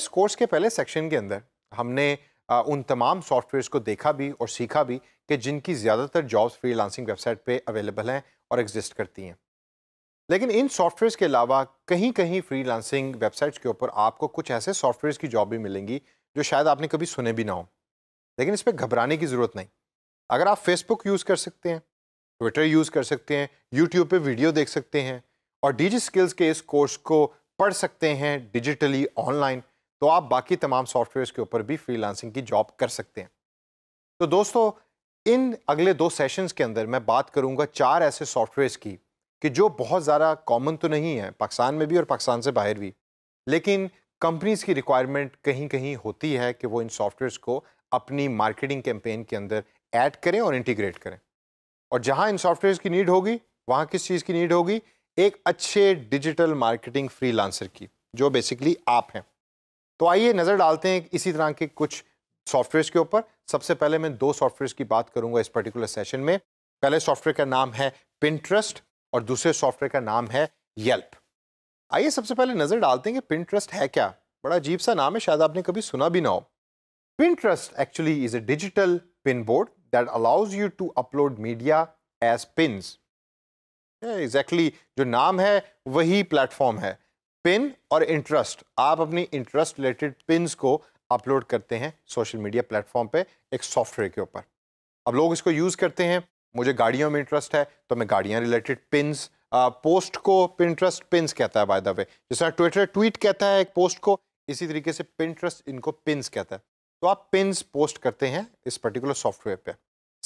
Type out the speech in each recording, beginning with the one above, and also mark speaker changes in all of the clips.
Speaker 1: इस कोर्स के पहले सेक्शन के अंदर हमने आ, उन तमाम सॉफ्टवेयर्स को देखा भी और सीखा भी कि जिनकी ज़्यादातर जॉब्स फ्रीलांसिंग वेबसाइट पे अवेलेबल हैं और एग्जिस्ट करती हैं लेकिन इन सॉफ्टवेयर्स के अलावा कहीं कहीं फ्रीलांसिंग वेबसाइट्स के ऊपर आपको कुछ ऐसे सॉफ्टवेयर्स की जॉब भी मिलेंगी जो शायद आपने कभी सुने भी ना हो लेकिन इस पर घबराने की ज़रूरत नहीं अगर आप फेसबुक यूज़ कर सकते हैं ट्विटर यूज़ कर सकते हैं यूट्यूब पर वीडियो देख सकते हैं और डिजी स्किल्स के इस कोर्स को पढ़ सकते हैं डिजिटली ऑनलाइन तो आप बाकी तमाम सॉफ्टवेयर्स के ऊपर भी फ्रीलांसिंग की जॉब कर सकते हैं तो दोस्तों इन अगले दो सेशंस के अंदर मैं बात करूंगा चार ऐसे सॉफ्टवेयर्स की कि जो बहुत ज़्यादा कॉमन तो नहीं है पाकिस्तान में भी और पाकिस्तान से बाहर भी लेकिन कंपनीज़ की रिक्वायरमेंट कहीं कहीं होती है कि वो इन सॉफ्टवेयर्स को अपनी मार्केटिंग कैंपेन के अंदर ऐड करें और इंटीग्रेट करें और जहाँ इन सॉफ्टवेयर्स की नीड होगी वहाँ किस चीज़ की नीड होगी एक अच्छे डिजिटल मार्केटिंग फ्री की जो बेसिकली आप हैं तो आइए नज़र डालते हैं इसी तरह के कुछ सॉफ्टवेयर के ऊपर सबसे पहले मैं दो सॉफ्टवेयर की बात करूंगा इस पर्टिकुलर सेशन में पहले सॉफ्टवेयर का नाम है पिंट्रस्ट और दूसरे सॉफ्टवेयर का नाम है येल्प आइए सबसे पहले नज़र डालते हैं कि पिंट्रस्ट है क्या बड़ा अजीब सा नाम है शायद आपने कभी सुना भी ना हो Pinterest actually is a digital pin board that allows you to upload media as pin exactly जो नाम है वही प्लेटफॉर्म है पिन और इंटरेस्ट आप अपनी इंटरेस्ट रिलेटेड पिन को अपलोड करते हैं सोशल मीडिया प्लेटफॉर्म पे एक सॉफ्टवेयर के ऊपर अब लोग इसको यूज़ करते हैं मुझे गाड़ियों में इंटरेस्ट है तो मैं गाड़ियाँ रिलेटेड पिन्स पोस्ट को पिंट्रस्ट पिन्स कहता है बाय द वे जिस तरह ट्विटर ट्वीट कहता है एक पोस्ट को इसी तरीके से पिंट्रस्ट इनको पिन्स कहता है तो आप पिन्स पोस्ट करते हैं इस पर्टिकुलर सॉफ्टवेयर पे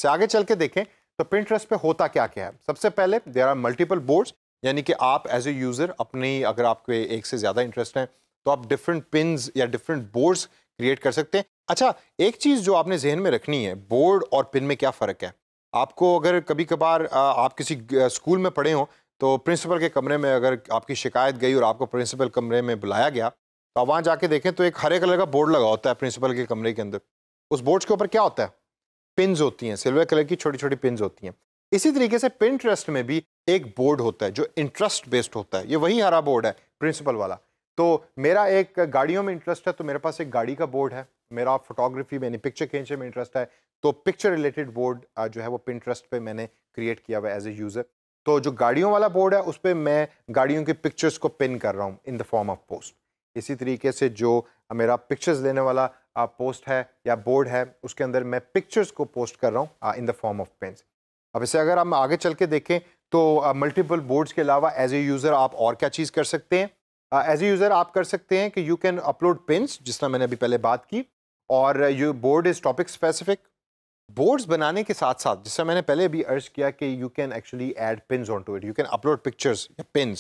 Speaker 1: से आगे चल के देखें तो पिंट्रस्ट पे होता क्या क्या है सबसे पहले देर आर मल्टीपल बोर्ड्स यानी कि आप एज ए यूज़र अपनी अगर आपके एक से ज़्यादा इंटरेस्ट हैं तो आप डिफरेंट पिन या डिफरेंट बोर्ड्स क्रिएट कर सकते हैं अच्छा एक चीज़ जो आपने जहन में रखनी है बोर्ड और पिन में क्या फ़र्क है आपको अगर कभी कभार आप किसी स्कूल में पढ़े हों तो प्रिंसिपल के कमरे में अगर आपकी शिकायत गई और आपको प्रिंसिपल कमरे में बुलाया गया तो आप वहाँ जाके देखें तो एक हरे कलर का बोर्ड लगा होता है प्रिंसिपल के कमरे के अंदर उस बोर्ड के ऊपर क्या होता है पिनज होती हैं सिल्वर कलर की छोटी छोटी पिनज होती हैं इसी तरीके से पिंट्रस्ट में भी एक बोर्ड होता है जो इंटरेस्ट बेस्ड होता है ये वही हरा बोर्ड है प्रिंसिपल वाला तो मेरा एक गाड़ियों में इंटरेस्ट है तो मेरे पास एक गाड़ी का बोर्ड है मेरा फोटोग्राफी मैंने पिक्चर खींचने में इंटरेस्ट है तो पिक्चर रिलेटेड बोर्ड जो है वो पिंट्रस्ट पर मैंने क्रिएट किया हुआ एज ए यूज़र तो जो गाड़ियों वाला बोर्ड है उस पर मैं गाड़ियों के पिक्चर्स को पिन कर रहा हूँ in the form of post इसी तरीके से जो मेरा पिक्चर्स लेने वाला पोस्ट है या बोर्ड है उसके अंदर मैं पिक्चर्स को पोस्ट कर रहा हूँ in the form of pins अब इसे अगर हम आगे चल के देखें तो मल्टीपल बोर्ड्स के अलावा एज ए यूज़र आप और क्या चीज़ कर सकते हैं एज ए यूज़र आप कर सकते हैं कि यू कैन अपलोड पिंस जिस तरह मैंने अभी पहले बात की और you board is topic specific boards बनाने के साथ साथ जिससे मैंने पहले भी अर्ज किया कि you can actually add pin on to it you can upload pictures या pin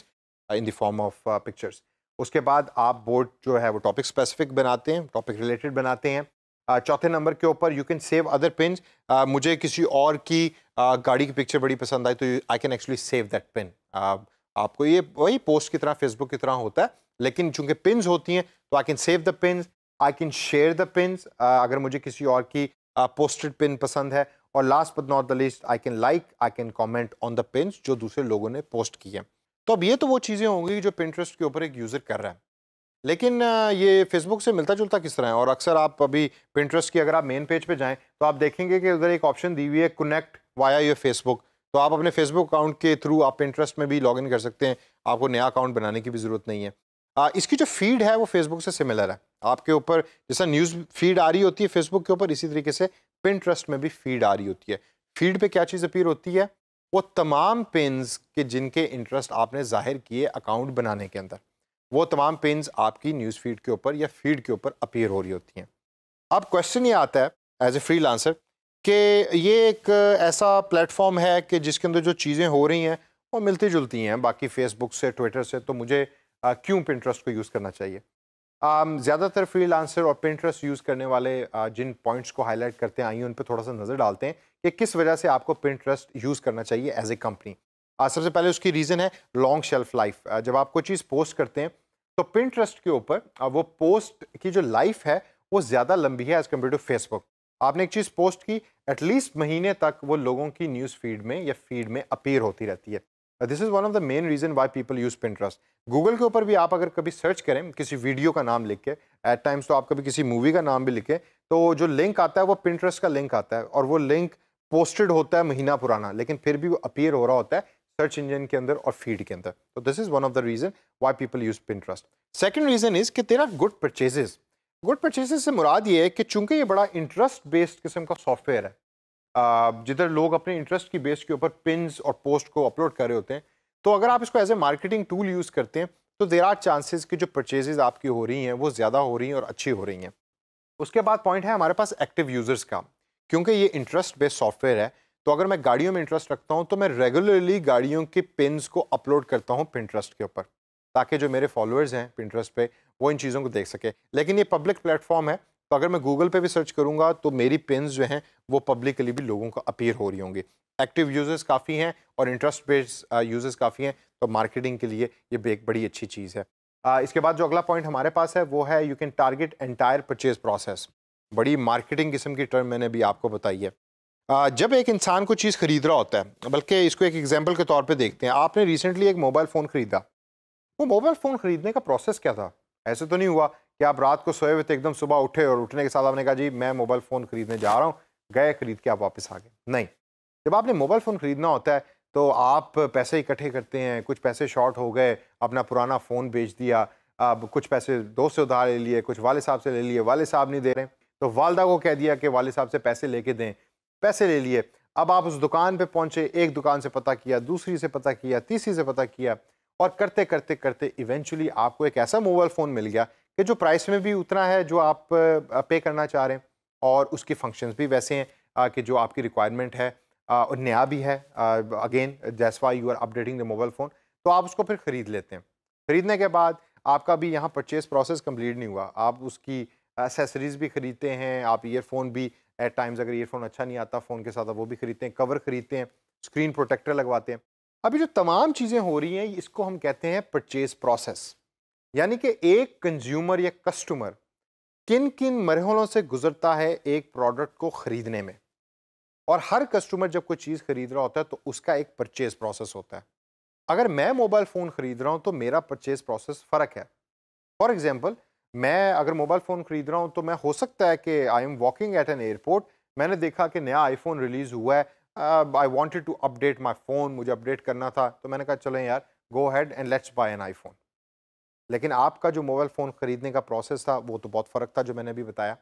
Speaker 1: in the form of pictures उसके बाद आप बोर्ड जो है वो टॉपिक स्पेसिफिक बनाते हैं टॉपिक रिलेटेड बनाते हैं चौथे नंबर के ऊपर you can save other pin मुझे किसी और की uh, गाड़ी की पिक्चर बड़ी पसंद आई तो I can actually save that pin आपको ये वही पोस्ट की तरह फेसबुक की तरह होता है लेकिन चूंकि पिन होती हैं तो I can save the pin I can share the pin अगर मुझे किसी और की पोस्टेड पिन पसंद है और last but not the least I can like I can comment on the pin जो दूसरे लोगों ने पोस्ट की है तो अब ये तो वो चीज़ें होंगी जो पिंट्रस्ट के ऊपर एक यूज़र कर रहा है लेकिन ये फेसबुक से मिलता जुलता किस तरह है और अक्सर आप अभी पिंट्रेस्ट की अगर आप मेन पेज पे जाएं तो आप देखेंगे कि उधर एक ऑप्शन दी हुई है कनेक्ट वाया योर फेसबुक तो आप अपने फेसबुक अकाउंट के थ्रू आप पिंट्रेस्ट में भी लॉगिन कर सकते हैं आपको नया अकाउंट बनाने की भी ज़रूरत नहीं है आ, इसकी जो फीड है वो फेसबुक से सिमिलर है आपके ऊपर जैसा न्यूज़ फीड आ रही होती है फेसबुक के ऊपर इसी तरीके से प्रिंट्रस्ट में भी फीड आ रही होती है फीड पर क्या चीज़ अपीर होती है वो तमाम पेंस के जिनके इंटरेस्ट आपने जाहिर किए अकाउंट बनाने के अंदर वो तमाम पेन्स आपकी न्यूज़ फीड के ऊपर या फीड के ऊपर अपीयर हो रही होती हैं अब क्वेश्चन ये आता है एज ए फ्री लांसर कि ये एक ऐसा प्लेटफॉर्म है कि जिसके अंदर जो चीज़ें हो रही हैं वो मिलती जुलती हैं बाकी फेसबुक से ट्विटर से तो मुझे क्यों पिंट्रस्ट को यूज़ करना चाहिए ज़्यादातर फ्री लांसर और पिंट्रस्ट यूज़ करने वाले जिन पॉइंट्स को हाईलाइट करते हैं आइए उन पर थोड़ा सा नज़र डालते हैं कि किस वजह से आपको पिंट्रस्ट यूज़ करना चाहिए एज ए कंपनी सबसे पहले उसकी रीज़न है लॉन्ग शेल्फ लाइफ जब आप कोई चीज़ पोस्ट करते हैं तो पिन ट्रस्ट के ऊपर वो पोस्ट की जो लाइफ है वो ज़्यादा लंबी है एज़ कम्पेयर टू फेसबुक आपने एक चीज़ पोस्ट की एटलीस्ट महीने तक वो लोगों की न्यूज़ फीड में या फीड में अपीयर होती रहती है this is one of the main reason why people use Pinterest Google के ऊपर भी आप अगर कभी सर्च करें किसी वीडियो का नाम लिख के एट टाइम्स तो आप कभी किसी मूवी का नाम भी लिखें तो जो लिंक आता है वो पिंट्रस्ट का लिंक आता है और वो लिंक पोस्टेड होता है महीना पुराना लेकिन फिर भी वो अपीयर हो रहा होता है सर्च इंजन के अंदर और फीड के अंदर तो this is one of the reason why people use Pinterest second reason is कि there are good purchases good purchases से मुराद ये है कि चूंकि ये बड़ा इंटरेस्ट बेस्ड किस्म का सॉफ्टवेयर है जिधर लोग अपने इंटरेस्ट की बेस के ऊपर पिन और पोस्ट को अपलोड कर रहे होते हैं तो अगर आप इसको as a marketing tool use करते हैं तो देर आर चांसेस कि जो परचेजेज आपकी हो रही हैं वो ज़्यादा हो रही हैं और अच्छी हो रही हैं उसके बाद पॉइंट है हमारे पास एक्टिव यूज़र्स का क्योंकि ये इंटरेस्ट बेस्ड सॉफ्टवेयर है तो अगर मैं गाड़ियों में इंटरेस्ट रखता हूँ तो मैं रेगुलरली गाड़ियों के पिनस को अपलोड करता हूँ पिंट्रस्ट के ऊपर ताकि जो मेरे फॉलोअर्स हैं पिंट्रस्ट पे वो इन चीज़ों को देख सके लेकिन ये पब्लिक प्लेटफॉर्म है तो अगर मैं गूगल पे भी सर्च करूँगा तो मेरी पिन जो हैं वो पब्लिकली भी लोगों को अपीयर हो रही होंगी एक्टिव यूज़र्स काफ़ी हैं और इंटरेस्ट बेस्ड यूज़र्स काफ़ी हैं तो मार्केटिंग के लिए ये एक बड़ी अच्छी चीज़ है आ, इसके बाद जो अगला पॉइंट हमारे पास है वो है you can target entire purchase process बड़ी मार्केटिंग किस्म की टर्म मैंने भी आपको बताई है जब एक इंसान को चीज़ ख़रीद रहा होता है बल्कि इसको एक एग्जाम्पल के तौर पे देखते हैं आपने रिसेंटली एक मोबाइल फ़ोन ख़रीदा वो मोबाइल फ़ोन ख़रीदने का प्रोसेस क्या था ऐसे तो नहीं हुआ कि आप रात को सोए हुए थे एकदम सुबह उठे और उठने के साथ आपने कहा जी मैं मोबाइल फ़ोन ख़रीदने जा रहा हूँ गए ख़रीद के आप वापस आ गए नहीं जब आपने मोबाइल फ़ोन ख़रीदना होता है तो आप पैसे इकट्ठे करते हैं कुछ पैसे शॉर्ट हो गए अपना पुराना फ़ोन बेच दिया अब कुछ पैसे दोस्त से उधार ले लिए कुछ वाले साहब से ले लिए वाले साहब नहीं दे रहे तो वालदा को कह दिया कि वाले साहब से पैसे लेके दें पैसे ले लिए अब आप उस दुकान पे पहुंचे एक दुकान से पता किया दूसरी से पता किया तीसरी से पता किया और करते करते करते इवेंचुअली आपको एक ऐसा मोबाइल फ़ोन मिल गया कि जो प्राइस में भी उतना है जो आप पे करना चाह रहे हैं और उसके फंक्शंस भी वैसे हैं कि जो आपकी रिक्वायरमेंट है और नया भी है अगेन जैस why you are updating the mobile phone तो आप उसको फिर ख़रीद लेते हैं ख़रीदने के बाद आपका भी यहाँ परचेज़ प्रोसेस कम्प्लीट नहीं हुआ आप उसकी एसेसरीज़ भी ख़रीदते हैं आप ईयरफोन भी एट टाइम्स अगर ईयरफोन अच्छा नहीं आता फ़ोन के साथ वो भी खरीदते हैं कवर खरीदते हैं स्क्रीन प्रोटेक्टर लगवाते हैं अभी जो तमाम चीज़ें हो रही हैं इसको हम कहते हैं परचेज प्रोसेस यानी कि एक कंज्यूमर या कस्टमर किन किन मरहलों से गुजरता है एक प्रोडक्ट को ख़रीदने में और हर कस्टमर जब कोई चीज़ ख़रीद रहा होता है तो उसका एक परचेज़ प्रोसेस होता है अगर मैं मोबाइल फ़ोन ख़रीद रहा हूँ तो मेरा परचेज़ प्रोसेस फ़र्क है फॉर एग्ज़ाम्पल मैं अगर मोबाइल फ़ोन खरीद रहा हूँ तो मैं हो सकता है कि I am walking at an airport मैंने देखा कि नया आईफोन रिलीज़ हुआ है I wanted to update my phone मुझे अपडेट करना था तो मैंने कहा चलें यार go ahead and let's buy an iPhone लेकिन आपका जो मोबाइल फ़ोन ख़रीदने का प्रोसेस था वो तो बहुत फ़र्क था जो मैंने अभी बताया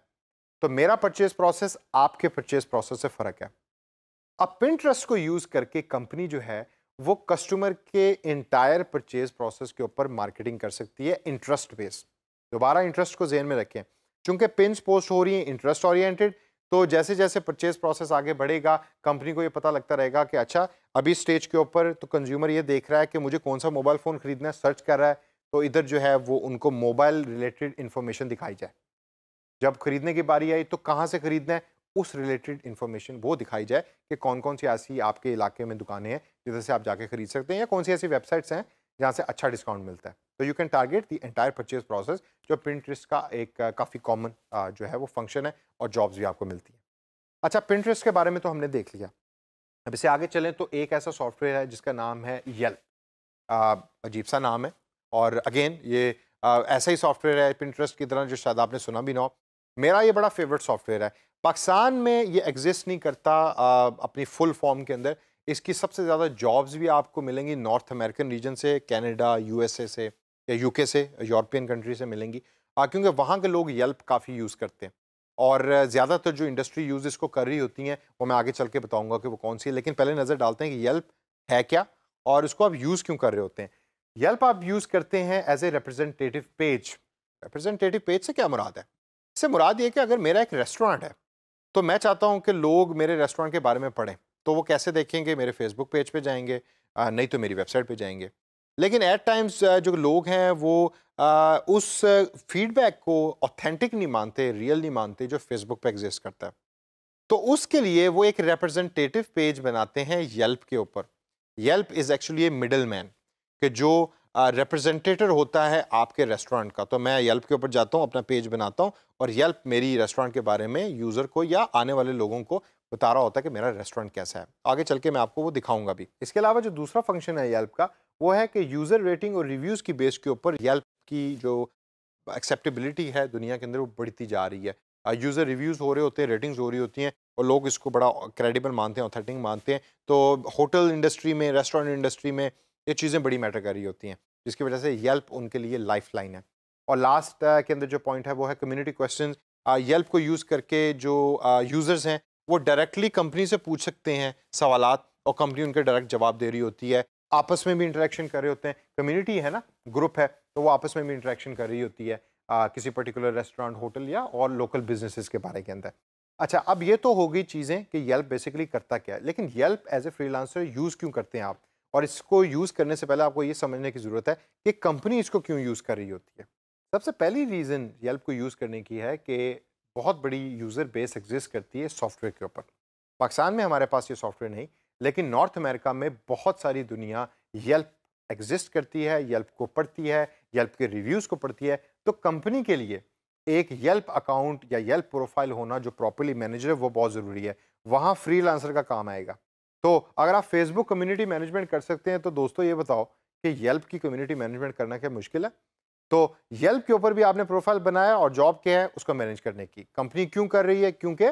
Speaker 1: तो मेरा परचेज़ प्रोसेस आपके परचेज़ प्रोसेस से फ़र्क है अब ट्रस्ट को यूज़ करके कंपनी जो है वो कस्टमर के इंटायर परचेज़ प्रोसेस के ऊपर मार्केटिंग कर सकती है इंटरेस्ट बेस्ड दोबारा इंटरेस्ट को जेन में रखें चूंकि पिन पोस्ट हो रही हैं इंटरेस्ट ऑरिएटेड तो जैसे जैसे परचेज प्रोसेस आगे बढ़ेगा कंपनी को ये पता लगता रहेगा कि अच्छा अभी स्टेज के ऊपर तो कंज्यूमर ये देख रहा है कि मुझे कौन सा मोबाइल फ़ोन ख़रीदना है सर्च कर रहा है तो इधर जो है वो उनको मोबाइल रिलेटेड इन्फॉर्मेशन दिखाई जाए जब खरीदने की बारी आई तो कहाँ से ख़रीदना है उस रिलेटेड इन्फॉर्मेशन वो दिखाई जाए कि कौन कौन सी ऐसी आपके इलाके में दुकानें हैं जिधर से आप जाके खरीद सकते हैं या कौन सी ऐसी वेबसाइट्स हैं जहाँ से अच्छा डिस्काउंट मिलता है तो you can target the entire purchase process जो प्रिंट्रेस्ट का एक काफ़ी कॉमन जो है वो फंक्शन है और जॉब्स भी आपको मिलती हैं अच्छा प्रिंट्रेस्ट के बारे में तो हमने देख लिया अब इसे आगे चलें तो एक ऐसा सॉफ्टवेयर है जिसका नाम है यल अजीब सा नाम है और अगेन ये आ, ऐसा ही सॉफ्टवेयर है प्रिंट्रेस्ट की तरह जो शायद आपने सुना भी ना हो मेरा ये बड़ा फेवरेट सॉफ्टवेयर है पाकिस्तान में ये एग्जिस्ट नहीं करता आ, अपनी फुल फॉर्म के अंदर इसकी सबसे ज़्यादा जॉब्स भी आपको मिलेंगी नॉर्थ अमेरिकन रीजन से कैनेडा यूएसए से या यूके से यूरोपियन कंट्री से मिलेंगी क्योंकि वहाँ के लोग येल्प काफ़ी यूज़ करते हैं और ज़्यादातर तो जो इंडस्ट्री यूज़ इसको कर रही होती हैं वो मैं आगे चल के बताऊँगा कि वो कौन सी है लेकिन पहले नज़र डालते हैं कि येल्प है क्या और उसको आप यूज़ क्यों कर रहे होते हैं येल्प आप यूज़ करते हैं as a representative page representative page से क्या मुराद है इससे मुराद ये कि अगर मेरा एक रेस्टोरेंट है तो मैं चाहता हूँ कि लोग मेरे रेस्टोरेंट के बारे में पढ़ें तो वो कैसे देखेंगे मेरे फेसबुक पेज पे जाएंगे आ, नहीं तो मेरी वेबसाइट पे जाएंगे लेकिन एट टाइम्स जो लोग हैं वो आ, उस फीडबैक को ऑथेंटिक नहीं मानते रियल नहीं मानते जो फेसबुक पे एग्जिस्ट करता है तो उसके लिए वो एक रिप्रेजेंटेटिव पेज बनाते हैं येल्प के ऊपर Yelp is actually a middle man कि जो रिप्रेजेंटेटर होता है आपके रेस्टोरेंट का तो मैं येल्प के ऊपर जाता हूँ अपना पेज बनाता हूँ और येल्प मेरी रेस्टोरेंट के बारे में यूज़र को या आने वाले लोगों को बता रहा होता है कि मेरा रेस्टोरेंट कैसा है आगे चल के मैं आपको वो दिखाऊंगा भी इसके अलावा जो दूसरा फंक्शन है येल्प का वो है कि यूज़र रेटिंग और रिव्यूज़ की बेस के ऊपर येल्प की जो एक्सेप्टेबिलिटी है दुनिया के अंदर वो बढ़ती जा रही है यूज़र रिव्यूज़ हो रहे होते हैं रेटिंग्स हो रही होती हैं और लोग इसको बड़ा क्रेडिबल मानते हैं ऑथेंटिक मानते हैं तो होटल इंडस्ट्री में रेस्टोरेंट इंडस्ट्री में ये चीज़ें बड़ी मैटर कर रही होती हैं जिसकी वजह से येल्प उनके लिए लाइफ लाइन है और लास्ट के अंदर जो पॉइंट है वो है कम्युनिटी क्वेश्चन येल्प को यूज़ करके जो यूज़र्स हैं वो डायरेक्टली कंपनी से पूछ सकते हैं सवाल और कंपनी उनके डायरेक्ट जवाब दे रही होती है आपस में भी इंटरेक्शन कर रहे होते हैं कम्युनिटी है ना ग्रुप है तो वो आपस में भी इंटरेक्शन कर रही होती है आ, किसी पर्टिकुलर रेस्टोरेंट होटल या और लोकल बिजनेसेस के बारे के अंदर अच्छा अब ये तो होगी चीज़ें कि येल्प बेसिकली करता क्या है लेकिन Yelp as a freelancer use क्यों करते हैं आप और इसको यूज़ करने से पहले आपको ये समझने की ज़रूरत है कि कंपनी इसको क्यों यूज़ कर रही होती है सबसे पहली रीज़न येल्प को यूज़ करने की है कि बहुत बड़ी यूज़र बेस एग्जिस्ट करती है सॉफ्टवेयर के ऊपर पाकिस्तान में हमारे पास ये सॉफ्टवेयर नहीं लेकिन नॉर्थ अमेरिका में बहुत सारी दुनिया येल्प एग्जिस्ट करती है येल्प को पढ़ती है येल्प के रिव्यूज़ को पढ़ती है तो कंपनी के लिए एक येल्प अकाउंट या येल्प प्रोफाइल होना जो प्रॉपरली मैनेजर है वो बहुत ज़रूरी है वहाँ फ्री का काम आएगा तो अगर आप फेसबुक कम्युनिटी मैनेजमेंट कर सकते हैं तो दोस्तों ये बताओ कि येल्प की कम्युनिटी मैनेजमेंट करना क्या मुश्किल है तो येल्प के ऊपर भी आपने प्रोफाइल बनाया और जॉब क्या है उसको मैनेज करने की कंपनी क्यों कर रही है क्योंकि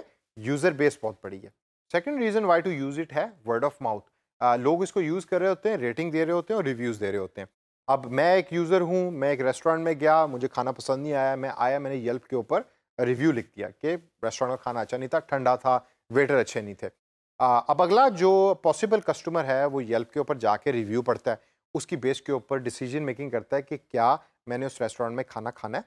Speaker 1: यूज़र बेस बहुत बड़ी है second reason why to use it है वर्ड ऑफ माउथ लोग इसको यूज़ कर रहे होते हैं रेटिंग दे रहे होते हैं और रिव्यूज़ दे रहे होते हैं अब मैं एक यूज़र हूँ मैं एक रेस्टोरेंट में गया मुझे खाना पसंद नहीं आया मैं आया मैंने येल्प के ऊपर रिव्यू लिख दिया कि रेस्टोरेंट का खाना अच्छा नहीं था ठंडा था वेटर अच्छे नहीं थे आ, अब अगला जो पॉसिबल कस्टमर है वो येल्प के ऊपर जाके रिव्यू पढ़ता है उसकी बेस के ऊपर डिसीजन मेकिंग करता है कि क्या मैंने उस रेस्टोरेंट में खाना खाना है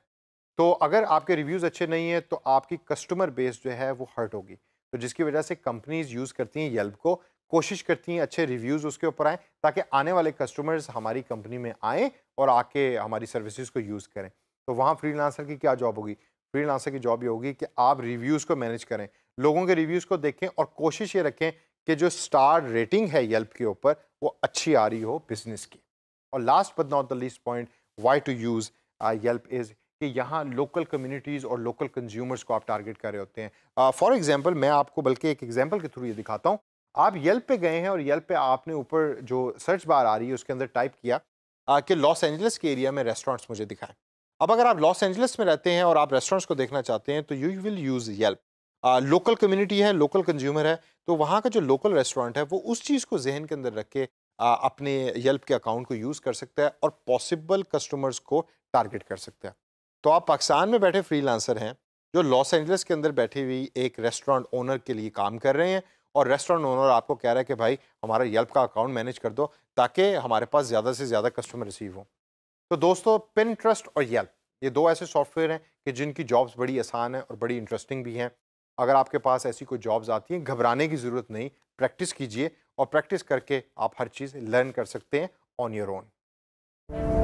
Speaker 1: तो अगर आपके रिव्यूज़ अच्छे नहीं है तो आपकी कस्टमर बेस जो है वो हर्ट होगी तो जिसकी वजह से कंपनीज़ यूज़ करती हैं येल्प को कोशिश करती हैं अच्छे रिव्यूज़ उसके ऊपर आएँ ताकि आने वाले कस्टमर्स हमारी कंपनी में आएँ और आके हमारी सर्विसेज को यूज़ करें तो वहाँ फ्री की क्या जॉब होगी फ्री की जॉब ये होगी कि आप रिव्यूज़ को मैनेज करें लोगों के रिव्यूज़ को देखें और कोशिश ये रखें कि जो स्टार रेटिंग है येल्प के ऊपर वो अच्छी आ रही हो बिज़नेस की और last but not the least point why to use Yelp is कि यहाँ लोकल कम्युनिटीज़ और लोकल कंज्यूमर्स को आप टारगेट कर रहे होते हैं फॉर uh, एग्जांपल मैं आपको बल्कि एक एग्जांपल के थ्रू ये दिखाता हूँ आप येल्प पे गए हैं और येल्प पे आपने ऊपर जो सर्च बार आ रही है उसके अंदर टाइप किया uh, कि लॉस एंजल्स के एरिया में रेस्टोरेंट्स मुझे दिखाएं अब अगर आप लॉस एंजल्स में रहते हैं और आप रेस्टोरेंट्स को देखना चाहते हैं तो you will use Yelp local community है लोकल कंज्यूमर है तो वहाँ का जो लोकल रेस्टोरेंट है वो उस चीज़ को जहन के अंदर रख के अपने येल्प के अकाउंट को यूज़ कर सकता है और पॉसिबल कस्टमर्स को टारगेट कर सकता है तो आप पाकिस्तान में बैठे फ्रीलांसर हैं जो लॉस एंजल्स के अंदर बैठी हुई एक रेस्टोरेंट ओनर के लिए काम कर रहे हैं और रेस्टोरेंट ओनर आपको कह रहा है कि भाई हमारा येल्प का अकाउंट मैनेज कर दो ताकि हमारे पास ज़्यादा से ज़्यादा कस्टमर रिसीव हों तो दोस्तों पिन ट्रस्ट और येल्प ये दो ऐसे सॉफ्टवेयर हैं कि जिनकी जॉब्स बड़ी आसान है और बड़ी इंटरेस्टिंग भी हैं अगर आपके पास ऐसी कोई जॉब्स आती हैं घबराने की ज़रूरत नहीं प्रैक्टिस कीजिए और प्रैक्टिस करके आप हर चीज़ लर्न कर सकते हैं ऑन योर ओन